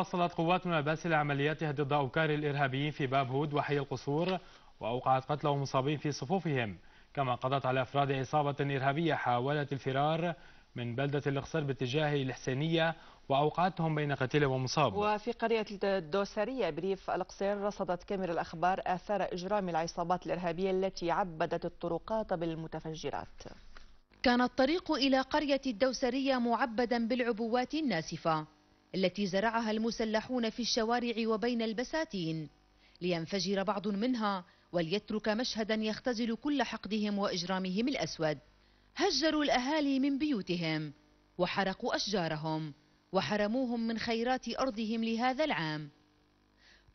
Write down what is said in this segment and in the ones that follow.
واصلت قواتنا باسل عملياتها ضد أوكار الإرهابيين في باب هود وحي القصور وأوقعت قتلى ومصابين في صفوفهم كما قضت على أفراد عصابة إرهابية حاولت الفرار من بلدة الإقصر باتجاه الحسينية وأوقعتهم بين قتيل ومصاب وفي قرية الدوسرية بريف القصير رصدت كاميرا الأخبار آثار إجرام العصابات الإرهابية التي عبدت الطرقات بالمتفجرات كان الطريق إلى قرية الدوسرية معبدا بالعبوات الناسفة التي زرعها المسلحون في الشوارع وبين البساتين لينفجر بعض منها وليترك مشهدا يختزل كل حقدهم واجرامهم الاسود هجروا الاهالي من بيوتهم وحرقوا اشجارهم وحرموهم من خيرات ارضهم لهذا العام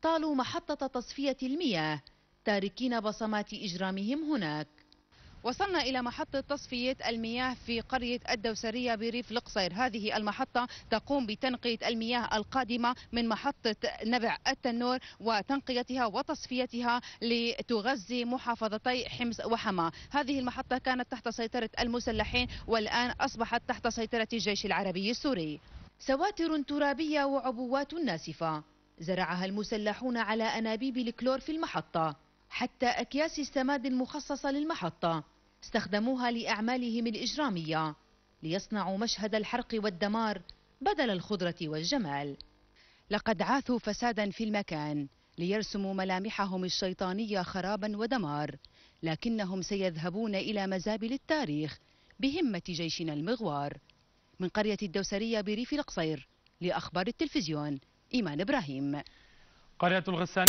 طالوا محطه تصفيه المياه تاركين بصمات اجرامهم هناك وصلنا إلى محطة تصفية المياه في قرية الدوسرية بريف القصير هذه المحطة تقوم بتنقية المياه القادمة من محطة نبع التنور وتنقيتها وتصفيتها لتغذي محافظتي حمص وحما هذه المحطة كانت تحت سيطرة المسلحين والآن أصبحت تحت سيطرة الجيش العربي السوري سواتر ترابية وعبوات ناسفة زرعها المسلحون على أنابيب الكلور في المحطة حتى أكياس السماد المخصصة للمحطة استخدموها لأعمالهم الإجرامية ليصنعوا مشهد الحرق والدمار بدل الخضرة والجمال لقد عاثوا فسادا في المكان ليرسموا ملامحهم الشيطانية خرابا ودمار لكنهم سيذهبون إلى مزابل التاريخ بهمة جيشنا المغوار من قرية الدوسرية بريف القصير لأخبار التلفزيون إيمان إبراهيم قرية الغسان